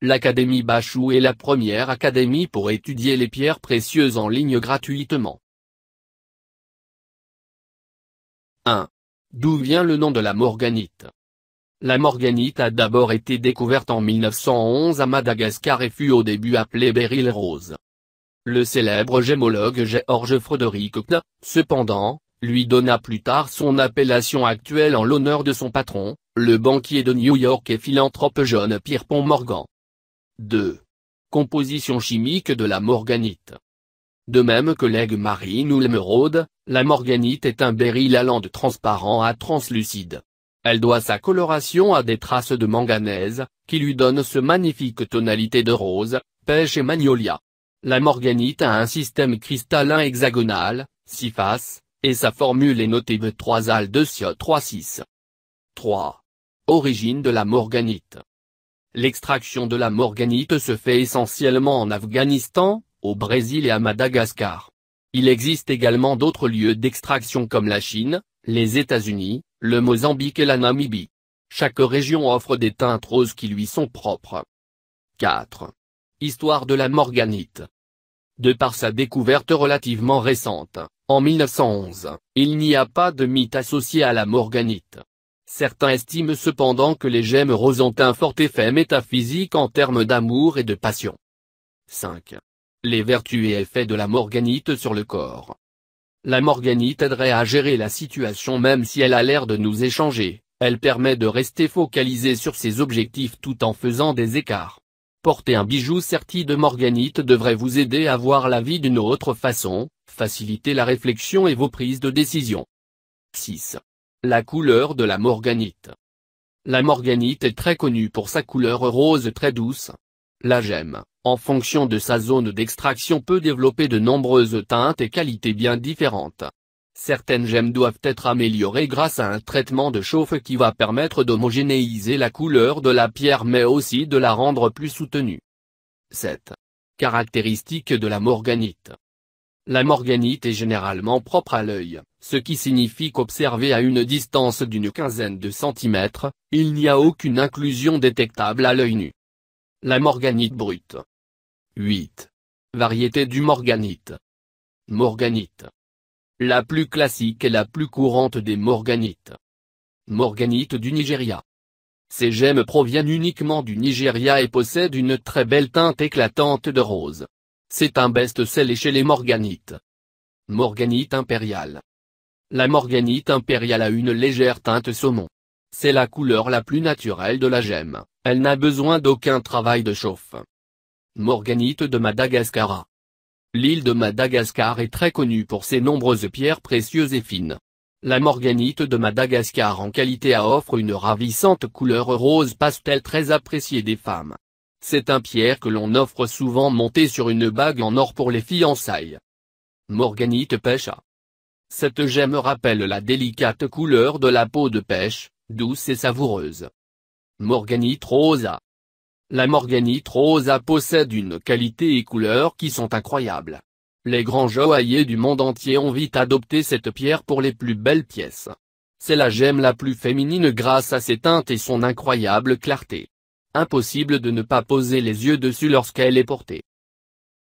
L'Académie Bachou est la première académie pour étudier les pierres précieuses en ligne gratuitement. 1. D'où vient le nom de la morganite La morganite a d'abord été découverte en 1911 à Madagascar et fut au début appelée Beryl rose. Le célèbre gémologue Georges Frederick Kna, cependant, lui donna plus tard son appellation actuelle en l'honneur de son patron, le banquier de New York et philanthrope John Pierpont Morgan. 2. Composition chimique de la morganite. De même que l'aigle marine ou l'émeraude, la morganite est un béryl allant de transparent à translucide. Elle doit sa coloration à des traces de manganèse, qui lui donne ce magnifique tonalité de rose, pêche et magnolia. La morganite a un système cristallin hexagonal, six faces, et sa formule est notée de 3 al 2 CO36. 3. Origine de la morganite. L'extraction de la morganite se fait essentiellement en Afghanistan, au Brésil et à Madagascar. Il existe également d'autres lieux d'extraction comme la Chine, les États-Unis, le Mozambique et la Namibie. Chaque région offre des teintes roses qui lui sont propres. 4. Histoire de la morganite. De par sa découverte relativement récente, en 1911, il n'y a pas de mythe associé à la morganite. Certains estiment cependant que les roses ont un fort effet métaphysique en termes d'amour et de passion. 5. Les vertus et effets de la morganite sur le corps. La morganite aiderait à gérer la situation même si elle a l'air de nous échanger, elle permet de rester focalisé sur ses objectifs tout en faisant des écarts. Porter un bijou serti de morganite devrait vous aider à voir la vie d'une autre façon, faciliter la réflexion et vos prises de décision. 6. La couleur de la morganite. La morganite est très connue pour sa couleur rose très douce. La gemme, en fonction de sa zone d'extraction peut développer de nombreuses teintes et qualités bien différentes. Certaines gemmes doivent être améliorées grâce à un traitement de chauffe qui va permettre d'homogénéiser la couleur de la pierre mais aussi de la rendre plus soutenue. 7. Caractéristiques de la morganite. La morganite est généralement propre à l'œil ce qui signifie qu'observé à une distance d'une quinzaine de centimètres, il n'y a aucune inclusion détectable à l'œil nu. La morganite brute. 8. Variété du morganite. Morganite. La plus classique et la plus courante des morganites. Morganite du Nigeria. Ces gemmes proviennent uniquement du Nigeria et possèdent une très belle teinte éclatante de rose. C'est un best-seller chez les morganites. Morganite impériale. La morganite impériale a une légère teinte saumon. C'est la couleur la plus naturelle de la gemme, elle n'a besoin d'aucun travail de chauffe. Morganite de Madagascar L'île de Madagascar est très connue pour ses nombreuses pierres précieuses et fines. La morganite de Madagascar en qualité A offre une ravissante couleur rose pastel très appréciée des femmes. C'est un pierre que l'on offre souvent montée sur une bague en or pour les fiançailles. Morganite pêcha cette gemme rappelle la délicate couleur de la peau de pêche, douce et savoureuse. Morganite rosa. La Morganite rosa possède une qualité et couleur qui sont incroyables. Les grands joailliers du monde entier ont vite adopté cette pierre pour les plus belles pièces. C'est la gemme la plus féminine grâce à ses teintes et son incroyable clarté. Impossible de ne pas poser les yeux dessus lorsqu'elle est portée.